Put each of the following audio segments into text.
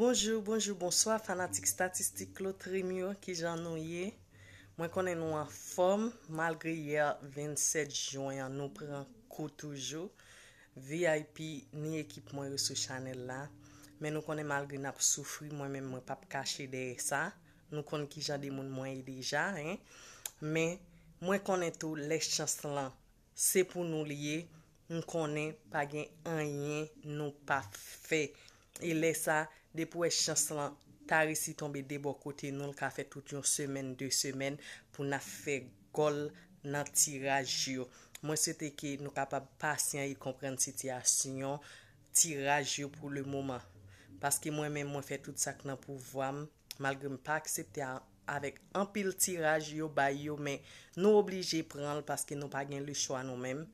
Bonjou, bonjou, bonsoa, fanatik statistik, lo tremyo, ki jan nou ye. Mwen kone nou an fom, malgre yer 27 joun an nou pran kou toujou. VIP ni ekip mwen yo sou chanel la. Men nou kone malgre nap soufri, mwen men mwen pap kache dey sa. Nou kone ki jan di moun mwen yi deja, hein. Men, mwen kone tou lè chans lan. Se pou nou liye, mwen kone pagen an yen nou pa fey. E lè sa, depwè chans lan tarisi tombe debò kote nou l ka fè tout yon semen, dè semen, pou na fè gol nan tiraj yo. Mwen sè teke nou ka pa pasyen yi kompren si ti asunyon tiraj yo pou lè mouman. Paske mwen men mwen fè tout sak nan pou vwam, malgrè mwen pa aksepte avèk anpil tiraj yo, bay yo, mwen nou oblije pranl paske nou pa gen lè chwa nou menm,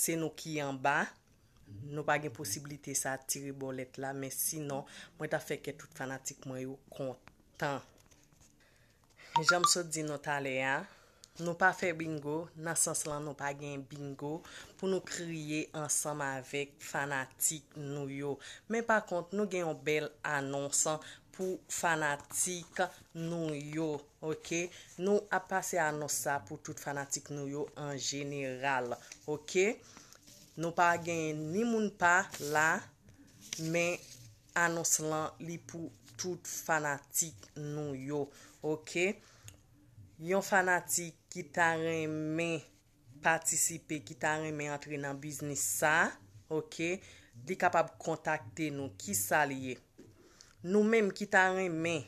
se nou ki yon ba, Nou pa gen posibilite sa atiri bolet la, men sinon, mwen ta feke tout fanatik mwen yo kontan. Jamsot di nou tale a, nou pa fe bingo, nasans lan nou pa gen bingo, pou nou kriye ansam avek fanatik nou yo. Men pa kont, nou gen yon bel anonsan pou fanatik nou yo, okey? Nou ap pase anonsan pou tout fanatik nou yo an jeneral, okey? Nou pa genye ni moun pa la, men anons lan li pou tout fanatik nou yo. Ok? Yon fanatik ki ta reme patisipe, ki ta reme antre nan biznis sa, ok, di kapab kontakte nou. Ki sa liye? Nou menm ki ta reme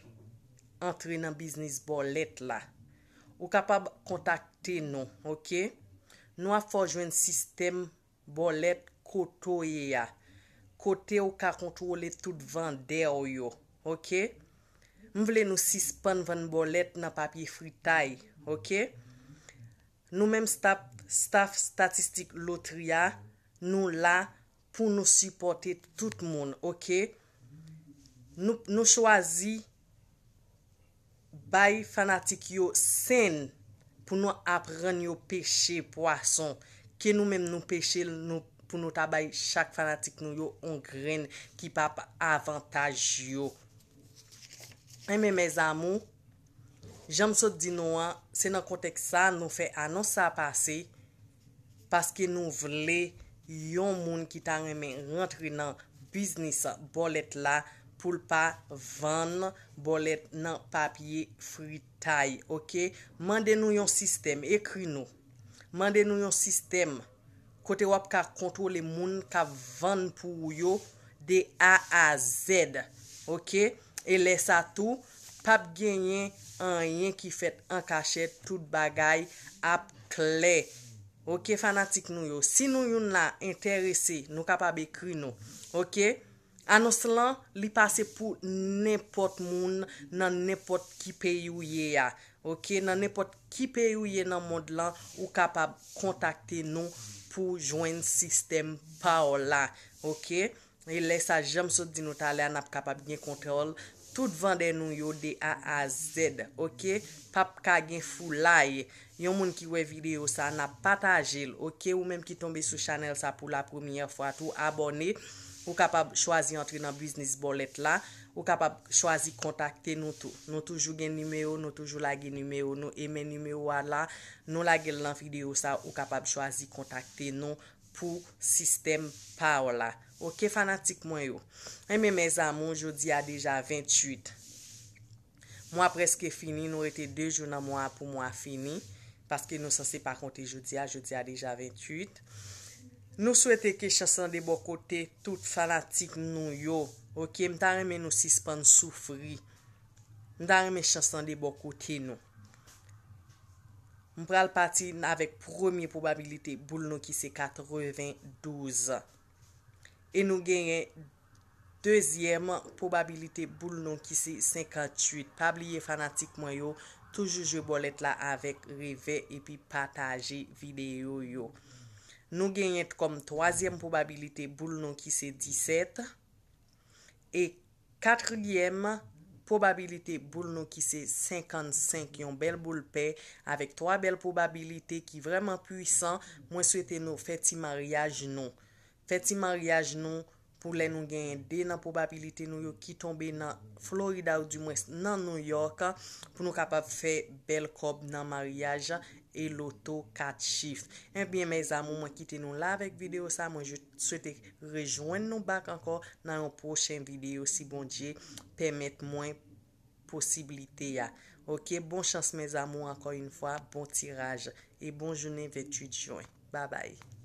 antre nan biznis bo let la, ou kapab kontakte nou, ok? Nou a fojwen sistem Bolet koto ye ya. Kote ou ka kontrole tout van der yo. Ok? M vle nou sispan van bolet na papye fritay. Ok? Nou men staff statistik lotri ya. Nou la pou nou sipote tout moun. Ok? Nou chwazi bay fanatik yo sen pou nou apren yo peche poason. Ok? Ke nou men nou peche pou nou tabay chak fanatik nou yo on gren ki pa pa avantaj yo. Eme me zamou, jame sot di nou an, se nan kontek sa nou fe anonsa pase. Paske nou vle yon moun ki ta reme rentre nan biznis bolet la pou lpa van bolet nan papye fritay. Ok, mande nou yon sistem, ekri nou. Mande nou yon sistem kote wap ka kontro le moun ka vande pou yon de A a Z. Ok? E lesa tou, pap genyen an yen ki fet ankache tout bagay ap kle. Ok? Fanatik nou yon. Si nou yon la interese, nou ka pa be kri nou. Ok? An nou selan, li pase pou nepot moun nan nepot ki pe yon yon. Ok nan nepot ki pe ou ye nan mond lan ou kapab kontakte nou pou jwen sistem pa ou la Ok e le sa jam sot di nou tale an ap kapab gen kontrol Tout vande nou yo de a a z ok Pap ka gen fou la ye Yon moun ki we videyo sa an ap patajel ok Ou menm ki tombe sou chanel sa pou la premye fwa tou abone Ou kapab chwazi entri nan business bolet la, ou kapab chwazi kontakte nou tou. Nou tou jougen nimeyo, nou tou joulage nimeyo, nou eme nimeyo wala, nou lage lan fideyo sa, ou kapab chwazi kontakte nou pou sistem pa wala. Ok, fanatik mwen yo. Ame mez amon, jodi a deja 28. Mwen apreske fini, nou ete 2 jounan mwen apou mwen fini, paske nou sase pa konti jodi a, jodi a deja 28. Nou souwete ke chasan de bo kote tout fanatik nou yo. Ok, mta reme nou sispan soufri. Mta reme chasan de bo kote nou. Mpral pati n avek promye probabilite boul nou ki se 92. E nou genye, Dezyem, Probabilite boul nou ki se 58. Pabliye fanatik mwen yo, Toujou jwe bolet la avek, Reve, E pi pataje videyo yo. Nou genyèt kom 3èm poubabilite boul nou ki se 17. E 4èm poubabilite boul nou ki se 55. Yon bel boul pe. Avèk 3 bel poubabilite ki vreman pwisan. Mwen souwete nou feti maryaj nou. Feti maryaj nou. pou lè nou genye de nan probabilite nou yo ki tombe nan Florida ou du mwes nan New York, pou nou kapap fe bel kob nan maryaj, e loto kat chif. En eh bien, mè zamon, mwen kite nou la vek video sa, mwen jwete rejwen nou bak ankon nan yon prochen video, si bon diye, pèmèt mwen posibilite ya. Ok, bon chans mè zamon, ankon yon fwa, bon tiraj, e bon jounen vek tu diyon. Bye bye.